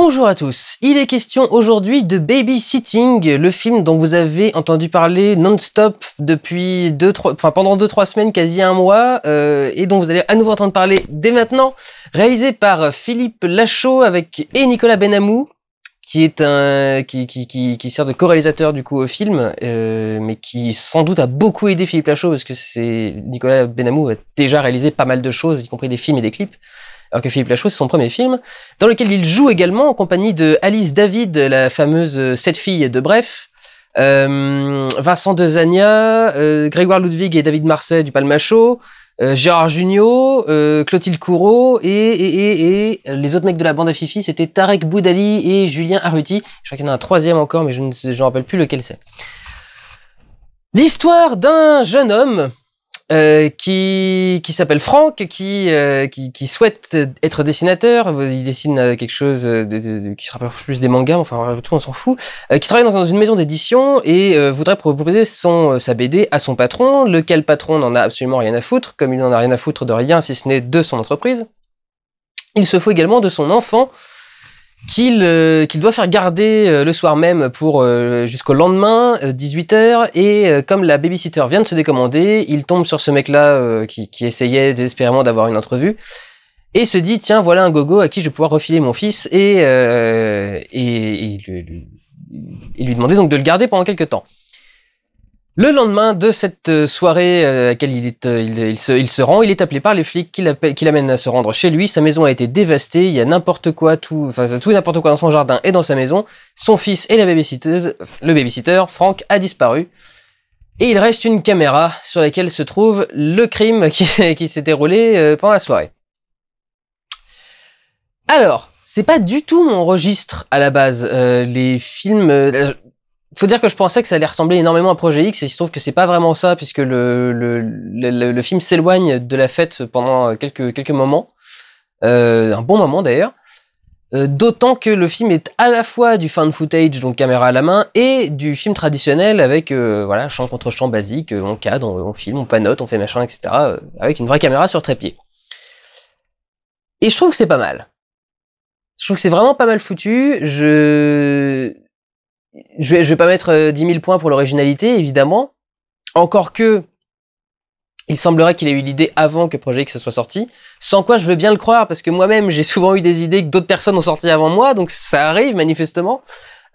Bonjour à tous. Il est question aujourd'hui de Babysitting, le film dont vous avez entendu parler non-stop depuis deux, trois, enfin pendant 2-3 semaines, quasi un mois, euh, et dont vous allez à nouveau entendre parler dès maintenant. Réalisé par Philippe Lachaud avec et Nicolas Benamou, qui est un qui, sert de co-réalisateur du coup au film, euh, mais qui sans doute a beaucoup aidé Philippe Lachaud parce que c'est Nicolas Benamou a déjà réalisé pas mal de choses, y compris des films et des clips alors que Philippe Lachaud, c'est son premier film, dans lequel il joue également en compagnie de Alice David, la fameuse euh, Sept filles de Bref, euh, Vincent de euh, Grégoire Ludwig et David Marseille du Palmachot, Gérard Jugnot, Clotilde Courreau et, les autres mecs de la bande à Fifi, c'était Tarek Boudali et Julien Arruti. Je crois qu'il y en a un troisième encore, mais je ne me rappelle plus lequel c'est. L'histoire d'un jeune homme euh, qui, qui s'appelle Franck, euh, qui, qui, souhaite être dessinateur. Il dessine euh, quelque chose de, qui se rapproche plus des mangas, enfin, tout, on s'en fout. qui travaille dans une maison d'édition et voudrait proposer son, sa BD à son patron, lequel patron n'en a absolument rien à foutre, comme il n'en a rien à foutre de rien si ce n'est de son entreprise. Il se faut également de son enfant euh, qu'il doit faire garder euh, le soir même pour euh, jusqu'au lendemain 18h et comme la babysitter vient de se décommander, il tombe sur ce mec là qui, essayait désespérément d'avoir une entrevue et se dit tiens voilà un gogo à qui je vais pouvoir refiler mon fils et et, et, lui, lui, donc de le garder pendant quelques temps. Le lendemain de cette euh, soirée euh, à laquelle euh, il, se, rend, il est appelé par les flics qui l'amènent à se rendre chez lui. Sa maison a été dévastée, il y a n'importe quoi, tout, tout n'importe quoi dans son jardin et dans sa maison. Son fils et la babysitteuse, le babysitter, Franck, a disparu. Et il reste une caméra sur laquelle se trouve le crime qui, s'est déroulé pendant la soirée. Alors, c'est pas du tout mon registre à la base. les films, faut dire que je pensais que ça allait ressembler énormément à Projet X, et il se trouve que c'est pas vraiment ça, puisque le, le, le, film s'éloigne de la fête pendant quelques, quelques moments, euh, un bon moment d'ailleurs. Euh, d'autant que le film est à la fois du fan footage, donc caméra à la main, et du film traditionnel avec euh, voilà champ contre champ basique, euh, on cadre, on, on, filme, on panote, on fait machin, etc. avec une vraie caméra sur trépied. Et je trouve que c'est pas mal. Je trouve que c'est vraiment pas mal foutu. Je je ne vais pas mettre 10 euh, 000 points pour l'originalité, évidemment. Encore que, il semblerait qu'il ait eu l'idée avant que Projet X soit sorti. Sans quoi, je veux bien le croire, parce que moi-même, j'ai souvent eu des idées que d'autres personnes ont sorties avant moi, donc ça arrive, manifestement.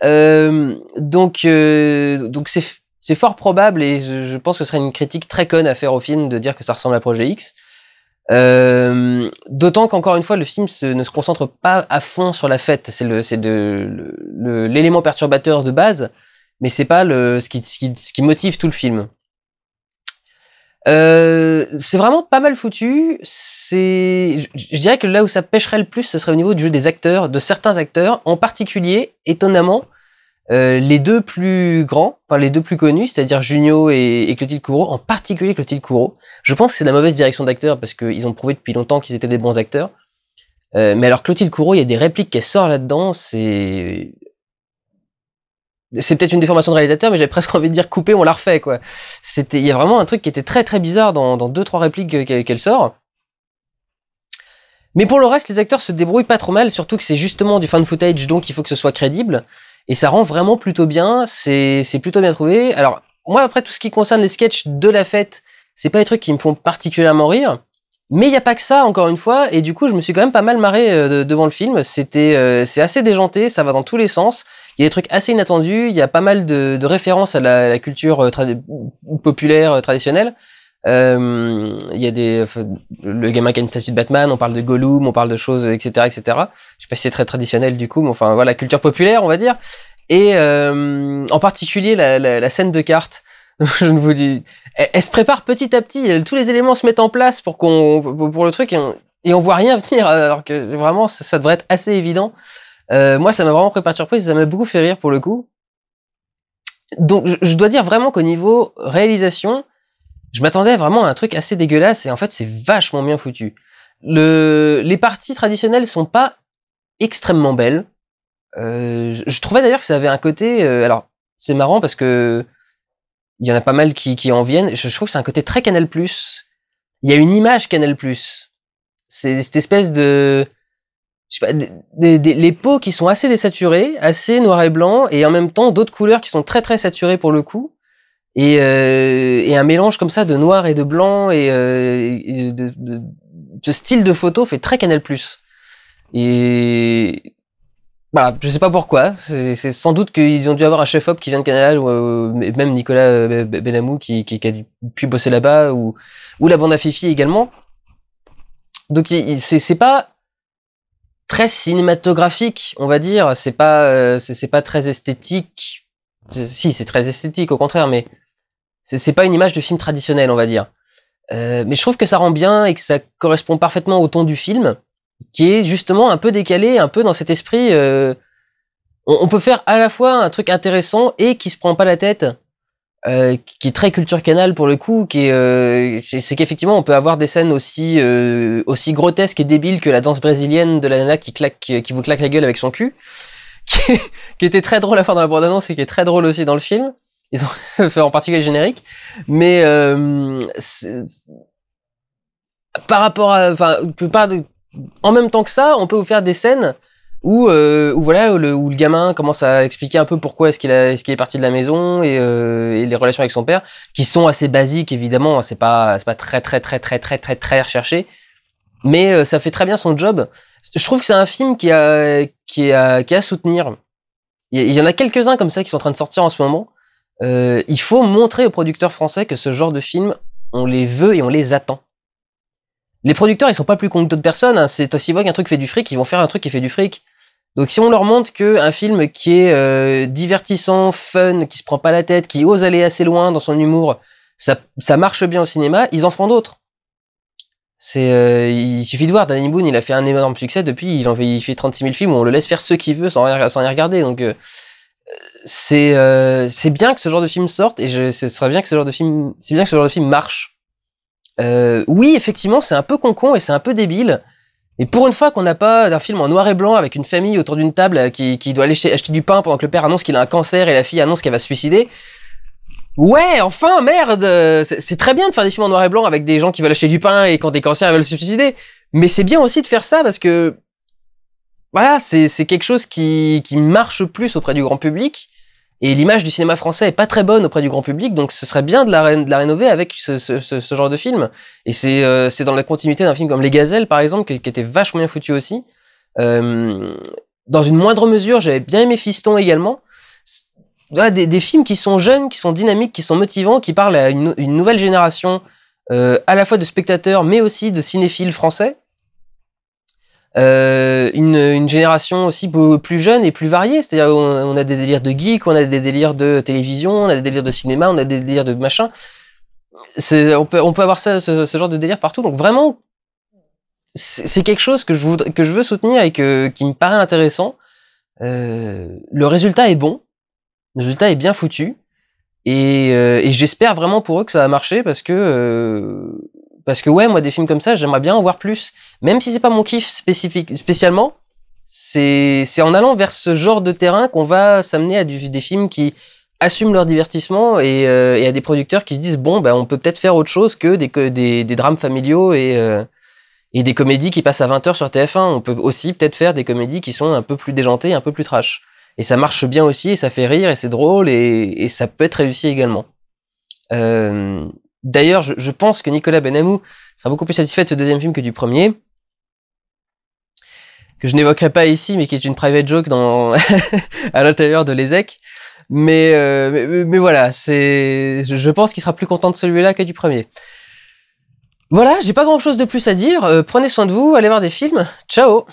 Euh, donc, euh, c'est, fort probable, et je, pense que ce serait une critique très conne à faire au film de dire que ça ressemble à Projet X. Euh, d'autant qu'encore une fois, le film ne se concentre pas à fond sur la fête. C'est l'élément perturbateur de base, mais c'est pas le, ce, qui, motive tout le film. Euh, c'est vraiment pas mal foutu. C'est, je, dirais que là où ça pêcherait le plus, ce serait au niveau du jeu des acteurs, de certains acteurs, en particulier, étonnamment, euh, les deux plus grands, enfin les deux plus connus, c'est-à-dire Junio et, Clotilde Courau, en particulier Clotilde Courau. je pense que c'est la mauvaise direction d'acteur parce qu'ils ont prouvé depuis longtemps qu'ils étaient des bons acteurs. Euh, mais alors Clotilde Courau, il y a des répliques qu'elle sort là-dedans, c'est... C'est peut-être une déformation de réalisateur, mais j'avais presque envie de dire couper, on la refait, quoi. C'était, il y a vraiment un truc qui était très très bizarre dans, dans deux trois répliques qu'elle sort. Mais pour le reste, les acteurs se débrouillent pas trop mal, surtout que c'est justement du fan footage, donc il faut que ce soit crédible. Et ça rend vraiment plutôt bien, c'est plutôt bien trouvé. Alors, moi, après, tout ce qui concerne les sketchs de la fête, c'est pas des trucs qui me font particulièrement rire. Mais il n'y a pas que ça, encore une fois, et du coup, je me suis quand même pas mal marré euh, devant le film. C'était, euh, c'est assez déjanté, ça va dans tous les sens. Il y a des trucs assez inattendus, il y a pas mal de, de références à la, culture euh, populaire traditionnelle. Euh, il y a des le gamin qui a une statue de Batman, on parle de Gollum, on parle de choses, etc., etc. Je sais pas si c'est très traditionnel du coup, mais enfin voilà, culture populaire, on va dire. Et euh, en particulier la, la, la scène de cartes je ne vous dis. Elle, se prépare petit à petit. Tous les éléments se mettent en place pour qu'on pour le truc et on, voit rien venir. Alors que vraiment, ça, devrait être assez évident. Euh, moi, ça m'a vraiment préparé surprise. Ça m'a beaucoup fait rire pour le coup. Donc, je dois dire vraiment qu'au niveau réalisation, je m'attendais vraiment à un truc assez dégueulasse et en fait c'est vachement bien foutu. Le, les parties traditionnelles sont pas extrêmement belles. Euh, je, trouvais d'ailleurs que ça avait un côté. Euh, alors c'est marrant parce que il y en a pas mal qui, qui en viennent. Je, trouve que c'est un côté très Canal+. Il y a une image Canal+. C'est cette espèce de je sais pas, les peaux qui sont assez désaturées, assez noir et blanc, et en même temps d'autres couleurs qui sont très très saturées pour le coup et, euh, et, un mélange comme ça de noir et de blanc et, euh, de, de, ce style de photo fait très Canal+. Et voilà, bah, je sais pas pourquoi. C'est sans doute qu'ils ont dû avoir un chef-op qui vient de Canal ou euh, même Nicolas ben, ben, Benamou qui, qui, qui, a pu bosser là-bas ou, ou la bande à Fifi également. Donc c'est pas très cinématographique, on va dire. C'est pas c'est pas très esthétique. Si c'est très esthétique au contraire, mais c'est pas une image de film traditionnel, on va dire. Euh, mais je trouve que ça rend bien et que ça correspond parfaitement au ton du film, qui est justement un peu décalé, un peu dans cet esprit. Euh, on, peut faire à la fois un truc intéressant et qui se prend pas la tête, euh, qui est très culture canal pour le coup, qui est, c'est qu'effectivement on peut avoir des scènes aussi aussi grotesques et débiles que la danse brésilienne de la nana qui claque, qui vous claque la gueule avec son cul, qui, qui était très drôle à faire dans la bande annonce et qui est très drôle aussi dans le film. Ils ont en particulier le générique, mais euh, par rapport à, enfin, en même temps que ça, on peut vous faire des scènes où, euh, où voilà, le, où le, gamin commence à expliquer un peu pourquoi est-ce qu'il est, qu'il est parti de la maison et, euh, et, les relations avec son père, qui sont assez basiques évidemment, hein, c'est pas, c'est pas très très très très très très très recherché, mais euh, ça fait très bien son job. Je trouve que c'est un film qui a, qui a, qui a à soutenir. Il y en a quelques-uns comme ça qui sont en train de sortir en ce moment. Euh, il faut montrer aux producteurs français que ce genre de films, on les veut et on les attend. Les producteurs, ils sont pas plus cons que d'autres personnes. Hein. C'est aussi vrai qu'un truc fait du fric, ils vont faire un truc qui fait du fric. Donc si on leur montre qu'un film qui est euh, divertissant, fun, qui se prend pas la tête, qui ose aller assez loin dans son humour, ça, marche bien au cinéma, ils en feront d'autres. C'est, euh, il suffit de voir, Danny Boone, il a fait un énorme succès depuis, il, en fait, il 36 000 films on le laisse faire ce qu'il veut sans rien, sans regarder. Euh, c'est bien que ce genre de film sorte et je, ce serait bien que ce genre de film, c'est bien que ce genre de film marche. Euh, oui, effectivement, c'est un peu con con et c'est un peu débile. Et pour une fois qu'on n'a pas d'un film en noir et blanc avec une famille autour d'une table euh, qui, doit aller acheter du pain pendant que le père annonce qu'il a un cancer et la fille annonce qu'elle va se suicider. Ouais, enfin, merde C'est très bien de faire des films en noir et blanc avec des gens qui veulent acheter du pain et quand des cancers veulent se suicider. Mais c'est bien aussi de faire ça parce que voilà, c'est quelque chose qui, marche plus auprès du grand public. Et l'image du cinéma français est pas très bonne auprès du grand public, donc ce serait bien de la, rénover avec ce, genre de film. Et euh, c'est dans la continuité d'un film comme Les Gazelles, par exemple, qui, était vachement bien foutu aussi. Euh, dans une moindre mesure, j'avais bien aimé Fiston également. des, films qui sont jeunes, qui sont dynamiques, qui sont motivants, qui parlent à une, nouvelle génération, euh, à la fois de spectateurs, mais aussi de cinéphiles français. Euh, une, une, génération aussi plus jeune et plus variée. C'est-à-dire on, a des délires de geek, on a des délires de télévision, on a des délires de cinéma, on a des délires de machin. On peut, on peut avoir ce, genre de délire partout. Donc vraiment, c'est quelque chose que je, voudrais, que je veux soutenir et que, qui me paraît intéressant. Euh, le résultat est bon, le résultat est bien foutu. Et, euh, et j'espère vraiment pour eux que ça a marché parce que euh, parce que ouais, moi des films comme ça, j'aimerais bien en voir plus. Même si c'est pas mon kiff spécifique, spécialement, c'est en allant vers ce genre de terrain qu'on va s'amener à du, des films qui assument leur divertissement et, euh, à des producteurs qui se disent bon, ben, on peut peut-être faire autre chose que des, que des, des drames familiaux et, euh, et des comédies qui passent à 20h sur TF1. On peut aussi peut-être faire des comédies qui sont un peu plus déjantées, un peu plus trash. Et ça marche bien aussi, et ça fait rire, et c'est drôle, et, et, ça peut être réussi également. Euh, D'ailleurs, je, pense que Nicolas Benamou sera beaucoup plus satisfait de ce deuxième film que du premier, que je n'évoquerai pas ici, mais qui est une private joke dans à l'intérieur de l'ESEC. Euh, mais, mais, voilà, c'est, je, pense qu'il sera plus content de celui-là que du premier. Voilà, j'ai pas grand chose de plus à dire. Euh, prenez soin de vous, allez voir des films. Ciao